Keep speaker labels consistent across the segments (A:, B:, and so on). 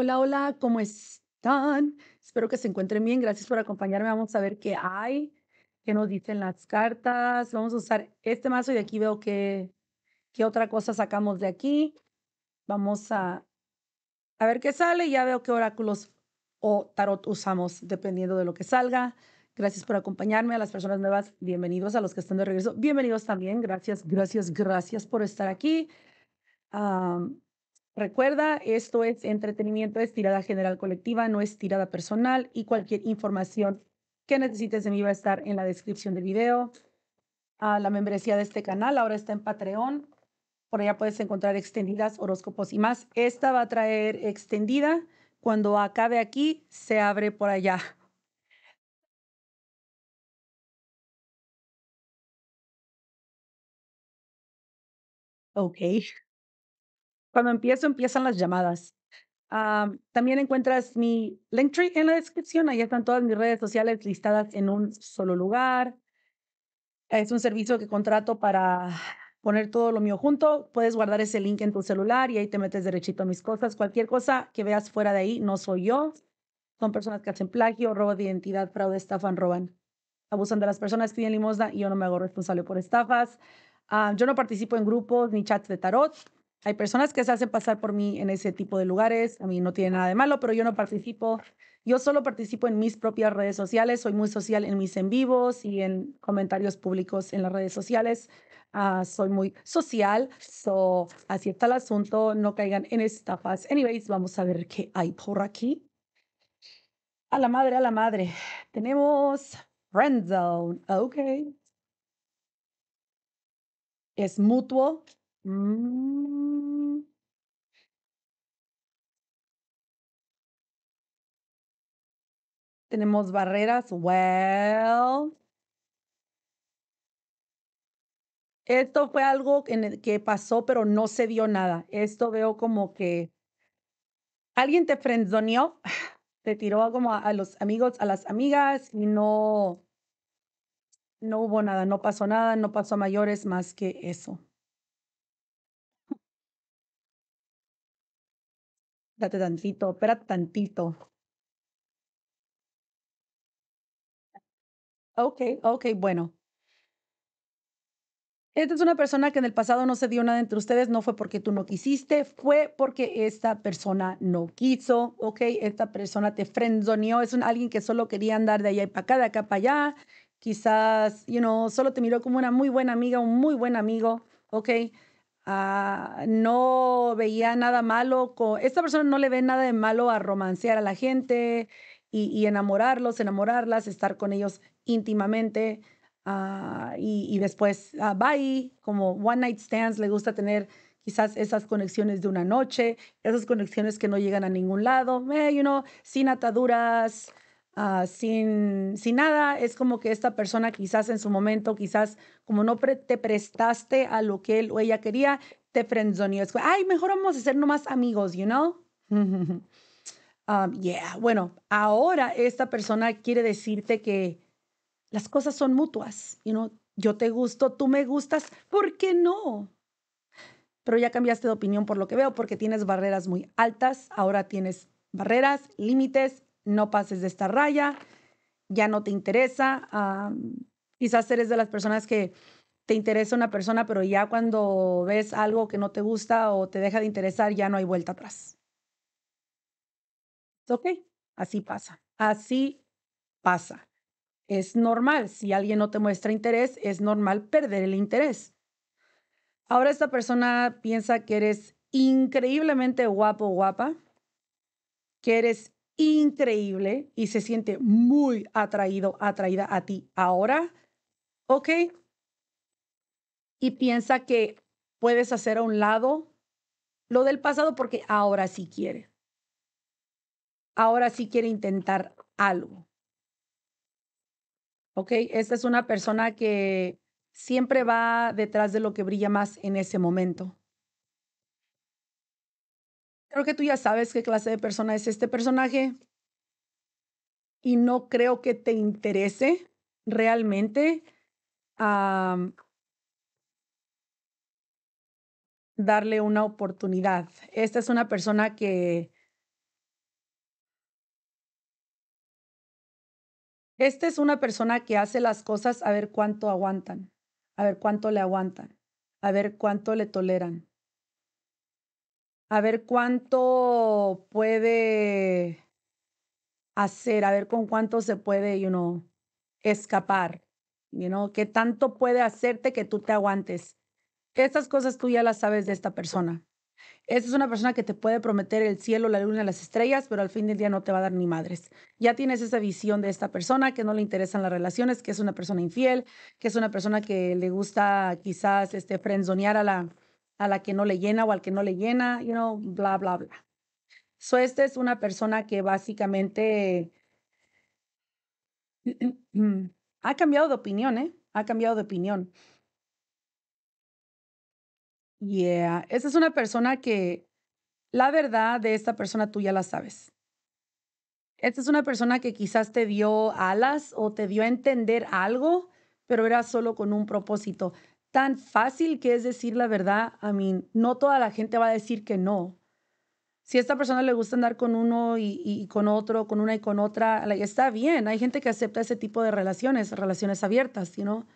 A: Hola, hola, ¿cómo están? Espero que se encuentren bien. Gracias por acompañarme. Vamos a ver qué hay, qué nos dicen las cartas. Vamos a usar este mazo y aquí veo qué, qué otra cosa sacamos de aquí. Vamos a, a ver qué sale. Ya veo qué oráculos o tarot usamos dependiendo de lo que salga. Gracias por acompañarme. A las personas nuevas, bienvenidos. A los que están de regreso, bienvenidos también. Gracias, gracias, gracias por estar aquí. Recuerda, esto es entretenimiento, es tirada general colectiva, no es tirada personal y cualquier información que necesites de mí va a estar en la descripción del video. A ah, la membresía de este canal ahora está en Patreon. Por allá puedes encontrar extendidas, horóscopos y más. Esta va a traer extendida. Cuando acabe aquí, se abre por allá. Ok. Cuando empiezo, empiezan las llamadas. Ah, también encuentras mi Linktree en la descripción. Ahí están todas mis redes sociales listadas en un solo lugar. Es un servicio que contrato para poner todo lo mío junto. Puedes guardar ese link en tu celular y ahí te metes derechito a mis cosas. Cualquier cosa que veas fuera de ahí no soy yo. Son personas que hacen plagio, robo de identidad, fraude, estafan, roban. Abusan de las personas, piden limosna y yo no me hago responsable por estafas. Ah, yo no participo en grupos ni chats de tarot hay personas que se hacen pasar por mí en ese tipo de lugares. A mí no tiene nada de malo, pero yo no participo. Yo solo participo en mis propias redes sociales. Soy muy social en mis en vivos y en comentarios públicos en las redes sociales. Ah, soy muy social. So, así está el asunto. No caigan en estafas. Anyways, vamos a ver qué hay por aquí. A la madre, a la madre. Tenemos friendzone. Ok. Es mutuo. Mm. Tenemos barreras. Well. Esto fue algo en el que pasó, pero no se dio nada. Esto veo como que alguien te frenzoneó, te tiró como a, los amigos, a las amigas y no, no hubo nada, no pasó nada, no pasó a mayores más que eso. Date tantito, espera tantito. Ok, ok, bueno. Esta es una persona que en el pasado no se dio nada entre ustedes, no fue porque tú no quisiste, fue porque esta persona no quiso, ¿ok? Esta persona te frenzoneó, es un, alguien que solo quería andar de allá y para acá, de acá para allá, quizás, you know, solo te miró como una muy buena amiga, un muy buen amigo, ¿ok? Ah, no veía nada malo, con, esta persona no le ve nada de malo a romancear a la gente y, y enamorarlos, enamorarlas, estar con ellos íntimamente ah, y, después va ah, bye, como one night stands, le gusta tener quizás esas conexiones de una noche, esas conexiones que no llegan a ningún lado, eh, you know, sin ataduras, ah, sin, sin nada, es como que esta persona quizás en su momento, quizás como no te prestaste a lo que él o ella quería, te friendzoneó. ay, mejor vamos a ser nomás amigos, you know? Um, yeah, bueno, ahora esta persona quiere decirte que las cosas son mutuas, yo te gusto, tú me gustas, ¿por qué no? Pero ya cambiaste de opinión por lo que veo, porque tienes barreras muy altas, ahora tienes barreras, límites, no pases de esta raya, ya no te interesa. Ah, quizás eres de las personas que te interesa una persona, pero ya cuando ves algo que no te gusta o te deja de interesar, ya no hay vuelta atrás. ok, así pasa, así pasa. Es normal, si alguien no te muestra interés, es normal perder el interés. Ahora esta persona piensa que eres increíblemente guapo guapa, que eres increíble y se siente muy atraído, atraída a ti ahora, ¿ok? Y piensa que puedes hacer a un lado lo del pasado porque ahora sí quiere. Ahora sí quiere intentar algo. Esta es una persona que siempre va detrás de lo que brilla más en ese momento. Creo que tú ya sabes qué clase de persona es este personaje y no creo que te interese realmente darle una oportunidad. Esta es una persona que Esta es una persona que hace las cosas a ver cuánto aguantan, a ver cuánto le aguantan, a ver cuánto le toleran, a ver cuánto puede hacer, a ver con cuánto se puede, escapar, you qué tanto puede hacerte que tú te aguantes. Estas cosas tú ya las sabes de esta persona. Esa es una persona que te puede prometer el cielo, la luna, las estrellas, pero al fin del día no te va a dar ni madres. Ya tienes esa visión de esta persona que no le interesan las relaciones, que es una persona infiel, que es una persona que le gusta quizás este frenzonear a la a la que no le llena o al que no le llena, bla bla bla. So esta es una persona que básicamente ha cambiado de opinión, ¿eh? Ha cambiado de opinión. Yeah, esa es una persona que la verdad de esta persona tú ya la sabes. Esta es una persona que quizás te dio alas o te dio a entender algo, pero era solo con un propósito. Tan fácil que es decir la verdad, a mí no toda la gente va a decir que no. Si a esta persona le gusta andar con uno y, con otro, con una y con otra, está bien. Hay gente que acepta ese tipo de relaciones, relaciones abiertas, ¿no?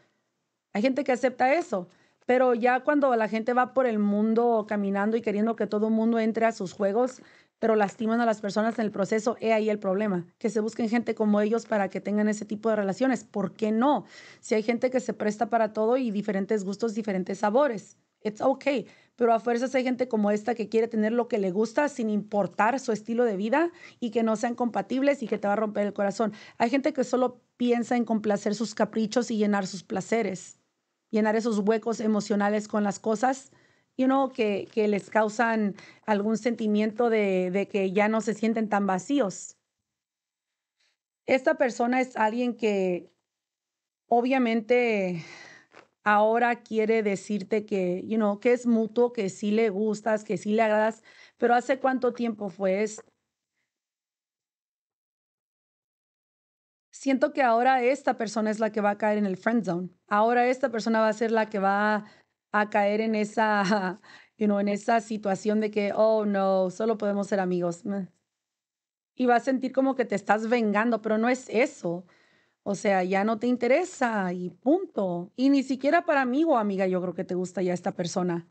A: Hay gente que acepta eso. Pero ya cuando la gente va por el mundo caminando y queriendo que todo el mundo entre a sus juegos, pero lastiman a las personas en el proceso, he ahí el problema, que se busquen gente como ellos para que tengan ese tipo de relaciones. ¿Por qué no? Si hay gente que se presta para todo y diferentes gustos, diferentes sabores, it's okay. Pero a fuerzas hay gente como esta que quiere tener lo que le gusta sin importar su estilo de vida y que no sean compatibles y que te va a romper el corazón. Hay gente que solo piensa en complacer sus caprichos y llenar sus placeres llenar esos huecos emocionales con las cosas you know, que, que les causan algún sentimiento de, que ya no se sienten tan vacíos. Esta persona es alguien que obviamente ahora quiere decirte que, you que es mutuo, que sí le gustas, que sí le agradas, pero ¿hace cuánto tiempo fue esto? siento que ahora esta persona es la que va a caer en el friend zone. Ahora esta persona va a ser la que va a caer en esa, en esa situación de que, oh no, solo podemos ser amigos. Mm. Y va a sentir como que te estás vengando, pero no es eso. O sea, ya no te interesa y punto. Y ni siquiera para amigo o amiga yo creo que te gusta ya esta persona.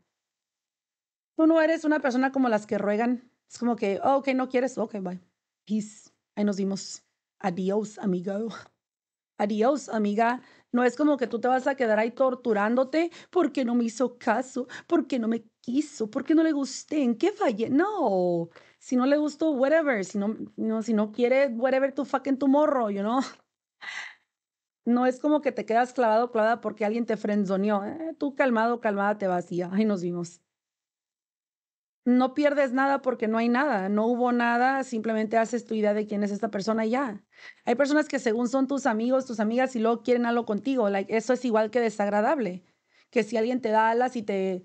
A: Tú no eres una persona como las que ruegan. Es como que, oh, ok, no quieres, ok, bye. Peace. Ahí nos dimos adiós, amigo. Adiós, amiga. No es como que tú te vas a quedar ahí torturándote porque no me hizo caso, porque no me quiso, porque no le gusté, en qué fallé. No, si no le gustó, whatever. Si no, no si no quiere, whatever, tu morro, you know. No es como que te quedas clavado, clavada porque alguien te frenzoneó. ¿eh? Tú calmado, calmada te vas y ahí nos vimos no pierdes nada porque no hay nada, no hubo nada, simplemente haces tu idea de quién es esta persona y ya. Hay personas que según son tus amigos, tus amigas y luego quieren algo contigo, eso es igual que desagradable, que si alguien te da alas y te,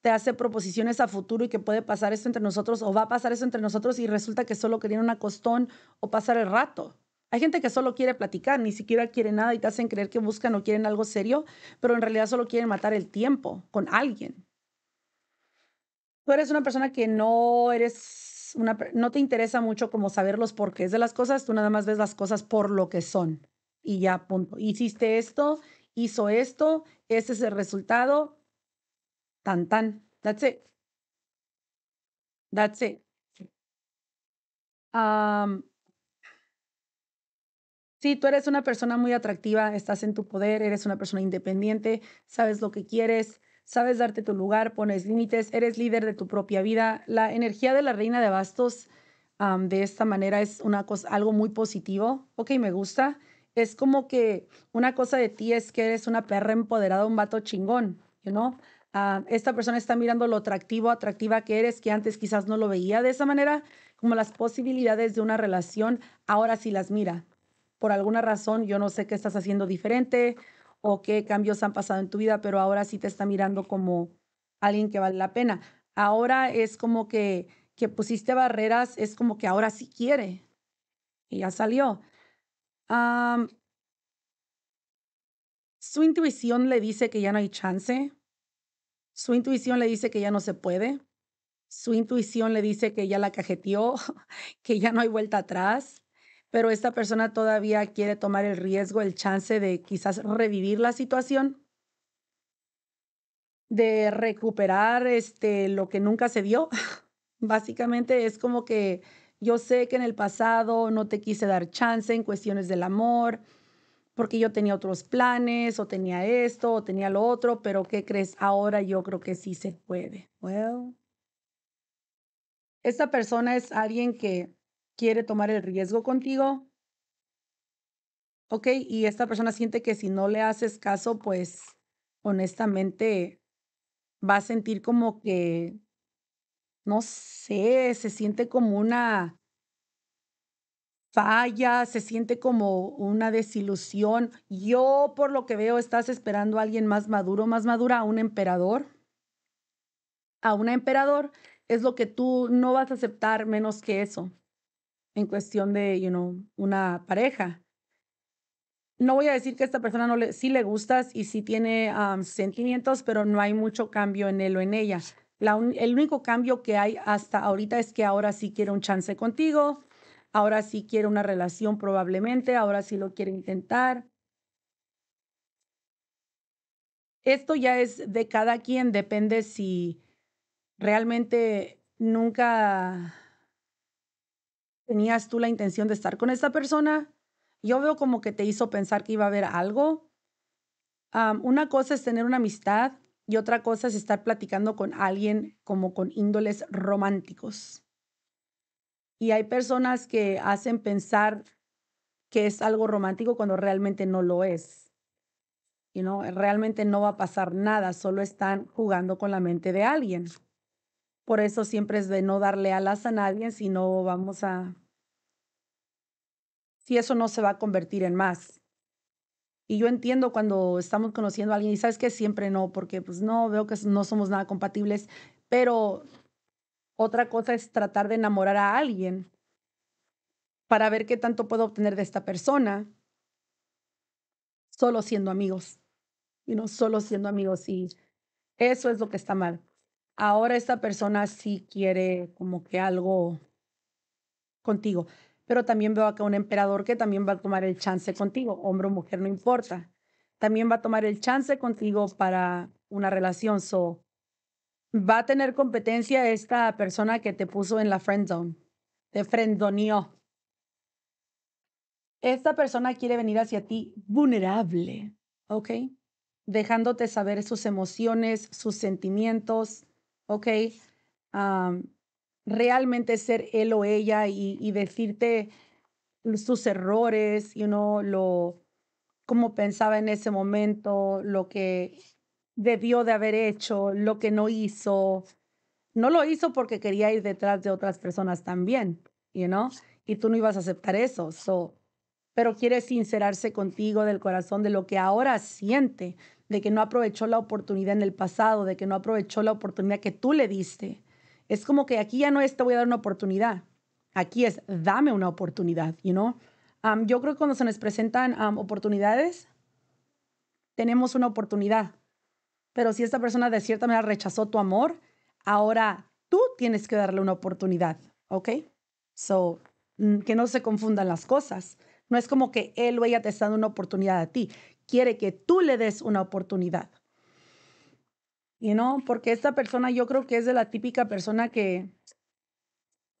A: te hace proposiciones a futuro y que puede pasar esto entre nosotros o va a pasar eso entre nosotros y resulta que solo querían una costón o pasar el rato. Hay gente que solo quiere platicar, ni siquiera quiere nada y te hacen creer que buscan o quieren algo serio, pero en realidad solo quieren matar el tiempo con alguien tú eres una persona que no eres una, no te interesa mucho como saber los es de las cosas, tú nada más ves las cosas por lo que son y ya punto. Hiciste esto, hizo esto, ese es el resultado. Tan tan. That's it. That's it. Sí, tú eres una persona muy atractiva, estás en tu poder, eres una persona independiente, sabes lo que quieres, sabes darte tu lugar, pones límites, eres líder de tu propia vida. La energía de la reina de bastos de esta manera es una cosa, algo muy positivo. Ok, me gusta. Es como que una cosa de ti es que eres una perra empoderada, un vato chingón, you ah, esta persona está mirando lo atractivo, atractiva que eres, que antes quizás no lo veía de esa manera, como las posibilidades de una relación, ahora sí las mira. Por alguna razón, yo no sé qué estás haciendo diferente o qué cambios han pasado en tu vida, pero ahora sí te está mirando como alguien que vale la pena. Ahora es como que, que pusiste barreras, es como que ahora sí quiere. Y ya salió. su intuición le dice que ya no hay chance. Su intuición le dice que ya no se puede. Su intuición le dice que ya la cajeteó, que ya no hay vuelta atrás pero esta persona todavía quiere tomar el riesgo, el chance de quizás revivir la situación, de recuperar este, lo que nunca se dio. Básicamente es como que yo sé que en el pasado no te quise dar chance en cuestiones del amor, porque yo tenía otros planes o tenía esto o tenía lo otro, pero ¿qué crees? Ahora yo creo que sí se puede. esta persona es alguien que quiere tomar el riesgo contigo, ¿ok? Y esta persona siente que si no le haces caso, pues honestamente va a sentir como que, no sé, se siente como una falla, se siente como una desilusión. Yo, por lo que veo, estás esperando a alguien más maduro, más madura, a un emperador. A un emperador es lo que tú no vas a aceptar menos que eso en cuestión de, you know, una pareja. No voy a decir que esta persona no le, sí le gustas y sí tiene sentimientos, pero no hay mucho cambio en él o en ella. el único cambio que hay hasta ahorita es que ahora sí quiere un chance contigo, ahora sí quiere una relación probablemente, ahora sí lo quiere intentar. Esto ya es de cada quien, depende si realmente nunca tenías tú la intención de estar con esta persona, yo veo como que te hizo pensar que iba a haber algo. una cosa es tener una amistad y otra cosa es estar platicando con alguien como con índoles románticos. Y hay personas que hacen pensar que es algo romántico cuando realmente no lo es. You know, realmente no va a pasar nada, solo están jugando con la mente de alguien. Por eso siempre es de no darle alas a nadie, si no vamos a y eso no se va a convertir en más. Y yo entiendo cuando estamos conociendo a alguien y sabes que siempre no, porque pues no, veo que no somos nada compatibles, pero otra cosa es tratar de enamorar a alguien para ver qué tanto puedo obtener de esta persona solo siendo amigos, y no solo siendo amigos y eso es lo que está mal. Ahora esta persona sí quiere como que algo contigo pero también veo acá un emperador que también va a tomar el chance contigo, hombre o mujer, no importa. También va a tomar el chance contigo para una relación. So, va a tener competencia esta persona que te puso en la friend zone, te friendoneó. Esta persona quiere venir hacia ti vulnerable, ¿ok? Dejándote saber sus emociones, sus sentimientos, ¿ok? realmente ser él o ella y, y decirte sus errores, y uno lo, cómo pensaba en ese momento, lo que debió de haber hecho, lo que no hizo. No lo hizo porque quería ir detrás de otras personas también, you y tú no ibas a aceptar eso. pero quiere sincerarse contigo del corazón de lo que ahora siente, de que no aprovechó la oportunidad en el pasado, de que no aprovechó la oportunidad que tú le diste es como que aquí ya no es te voy a dar una oportunidad, aquí es dame una oportunidad, you know? yo creo que cuando se nos presentan oportunidades, tenemos una oportunidad. Pero si esta persona de cierta manera rechazó tu amor, ahora tú tienes que darle una oportunidad, ¿ok? So, mm, que no se confundan las cosas. No es como que él o ella te está dando una oportunidad a ti. Quiere que tú le des una oportunidad. Y no, Porque esta persona yo creo que es de la típica persona que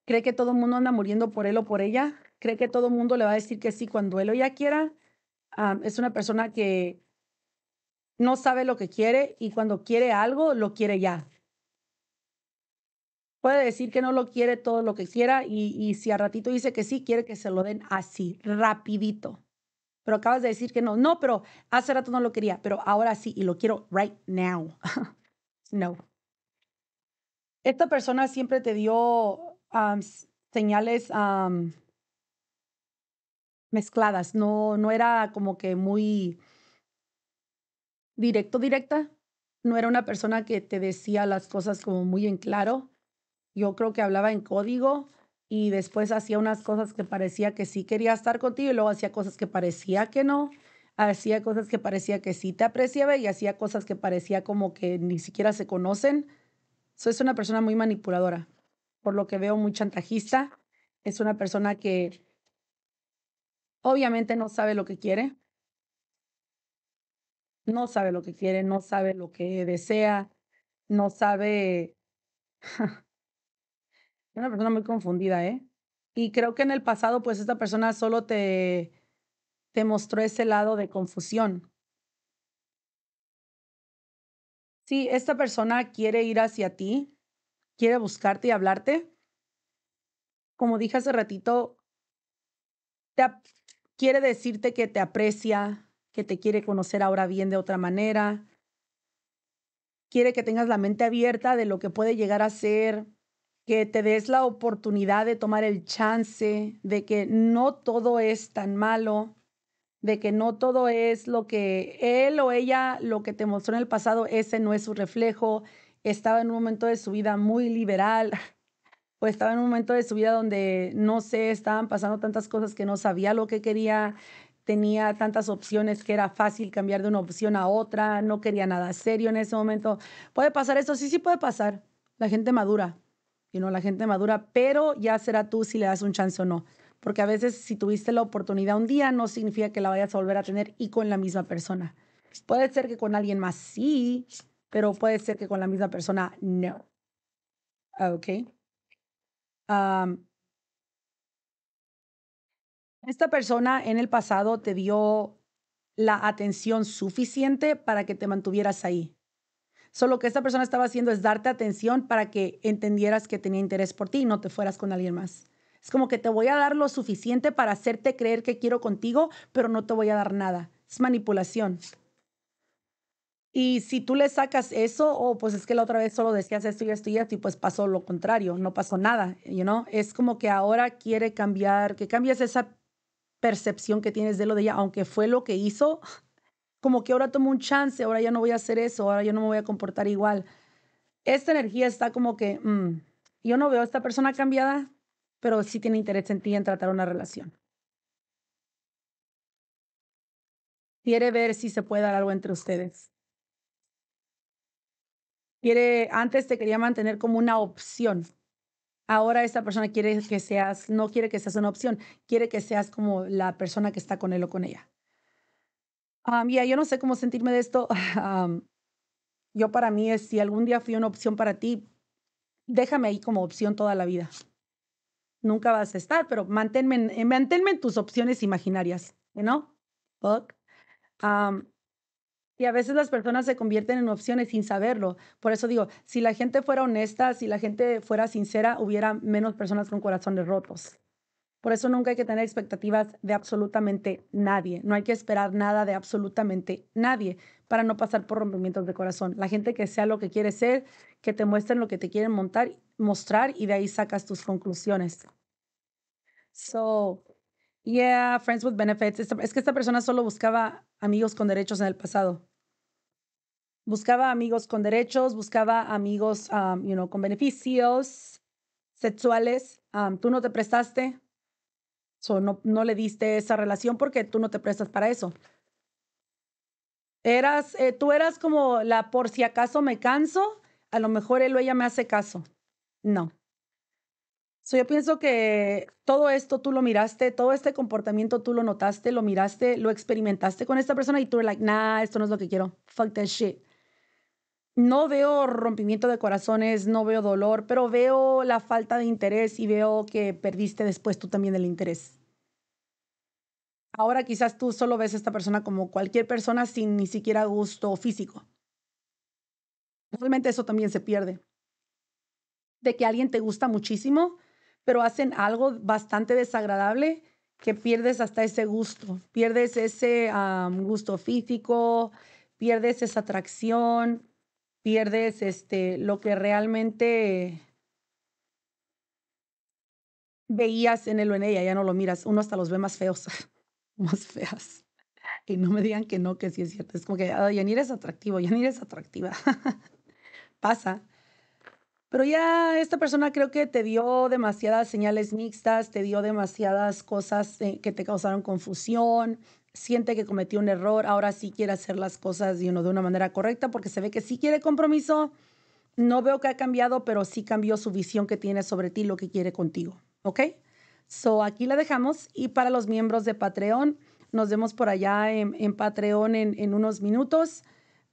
A: cree que todo el mundo anda muriendo por él o por ella, cree que todo el mundo le va a decir que sí cuando él o ella quiera. Ah, es una persona que no sabe lo que quiere y cuando quiere algo, lo quiere ya. Puede decir que no lo quiere todo lo que quiera y, y si a ratito dice que sí, quiere que se lo den así, rapidito. Pero acabas de decir que no, no, pero hace rato no lo quería, pero ahora sí y lo quiero right now. no. Esta persona siempre te dio señales mezcladas, no, no era como que muy directo, directa, no era una persona que te decía las cosas como muy en claro. Yo creo que hablaba en código y después hacía unas cosas que parecía que sí quería estar contigo y luego hacía cosas que parecía que no hacía cosas que parecía que sí te apreciaba y hacía cosas que parecía como que ni siquiera se conocen. So, es una persona muy manipuladora, por lo que veo muy chantajista. Es una persona que obviamente no sabe lo que quiere. No sabe lo que quiere, no sabe lo que desea, no sabe... es una persona muy confundida, ¿eh? Y creo que en el pasado, pues esta persona solo te te mostró ese lado de confusión. Si esta persona quiere ir hacia ti, quiere buscarte y hablarte, como dije hace ratito, te quiere decirte que te aprecia, que te quiere conocer ahora bien de otra manera, quiere que tengas la mente abierta de lo que puede llegar a ser, que te des la oportunidad de tomar el chance, de que no todo es tan malo, de que no todo es lo que él o ella, lo que te mostró en el pasado, ese no es su reflejo. Estaba en un momento de su vida muy liberal o estaba en un momento de su vida donde, no sé, estaban pasando tantas cosas que no sabía lo que quería, tenía tantas opciones que era fácil cambiar de una opción a otra, no quería nada serio en ese momento. ¿Puede pasar eso? Sí, sí puede pasar. La gente madura, y no la gente madura, pero ya será tú si le das un chance o no porque a veces si tuviste la oportunidad un día no significa que la vayas a volver a tener y con la misma persona. Puede ser que con alguien más sí, pero puede ser que con la misma persona no. Ok. esta persona en el pasado te dio la atención suficiente para que te mantuvieras ahí. Solo que esta persona estaba haciendo es darte atención para que entendieras que tenía interés por ti y no te fueras con alguien más. Es como que te voy a dar lo suficiente para hacerte creer que quiero contigo, pero no te voy a dar nada. Es manipulación. Y si tú le sacas eso, o oh, pues es que la otra vez solo decías esto y esto y esto, y pues pasó lo contrario, no pasó nada, you know? Es como que ahora quiere cambiar, que cambias esa percepción que tienes de lo de ella, aunque fue lo que hizo, como que ahora tomo un chance, ahora ya no voy a hacer eso, ahora yo no me voy a comportar igual. Esta energía está como que, mm, yo no veo a esta persona cambiada, pero sí tiene interés en ti en tratar una relación. Quiere ver si se puede dar algo entre ustedes. Quiere, antes te quería mantener como una opción. Ahora esta persona quiere que seas, no quiere que seas una opción, quiere que seas como la persona que está con él o con ella. Ah, yo no sé cómo sentirme de esto. yo para mí es, si algún día fui una opción para ti, déjame ahí como opción toda la vida nunca vas a estar, pero manténme en, eh, en tus opciones imaginarias, ¿no? Fuck. y a veces las personas se convierten en opciones sin saberlo. Por eso digo, si la gente fuera honesta, si la gente fuera sincera, hubiera menos personas con corazones rotos. Por eso nunca hay que tener expectativas de absolutamente nadie. No hay que esperar nada de absolutamente nadie para no pasar por rompimientos de corazón. La gente que sea lo que quiere ser, que te muestren lo que te quieren mostrar y de ahí sacas tus conclusiones. So, yeah, friends with benefits. es que esta persona solo buscaba amigos con derechos en el pasado. Buscaba amigos con derechos, buscaba amigos, um, you know, con beneficios sexuales. Um, tú no te prestaste, no, le diste esa relación porque tú no te prestas para eso. Eras, eh, tú eras como la por si acaso me canso, a lo mejor él o ella me hace caso. No. yo pienso que todo esto tú lo miraste, todo este comportamiento tú lo notaste, lo miraste, lo experimentaste con esta persona y tú eres like, nah, esto no es lo que quiero. Fuck shit no veo rompimiento de corazones, no veo dolor, pero veo la falta de interés y veo que perdiste después tú también el interés. Ahora quizás tú solo ves a esta persona como cualquier persona sin ni siquiera gusto físico. Realmente eso también se pierde. De que alguien te gusta muchísimo, pero hacen algo bastante desagradable que pierdes hasta ese gusto, pierdes ese gusto físico, pierdes esa atracción, pierdes este, lo que realmente veías en él o en ella, ya no lo miras. Uno hasta los ve más feos, más feas. Y no me digan que no, que sí es cierto. Es como que, ya ni eres atractivo, ya ni eres atractiva. Pasa. Pero ya esta persona creo que te dio demasiadas señales mixtas, te dio demasiadas cosas eh, que te causaron confusión, siente que cometió un error, ahora sí quiere hacer las cosas de una manera correcta porque se ve que sí quiere compromiso. No veo que ha cambiado, pero sí cambió su visión que tiene sobre ti, lo que quiere contigo. ¿Ok? So aquí la dejamos y para los miembros de Patreon, nos vemos por allá en, en Patreon en, unos minutos.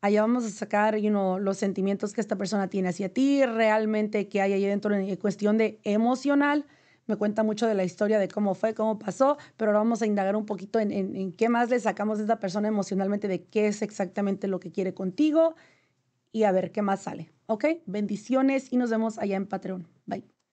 A: Allá vamos a sacar los sentimientos que esta persona tiene hacia ti, realmente que hay ahí dentro en cuestión de emocional me cuenta mucho de la historia, de cómo fue, cómo pasó, pero ahora vamos a indagar un poquito en, qué más le sacamos de esta persona emocionalmente, de qué es exactamente lo que quiere contigo y a ver qué más sale. ¿Ok? Bendiciones y nos vemos allá en Patreon. Bye.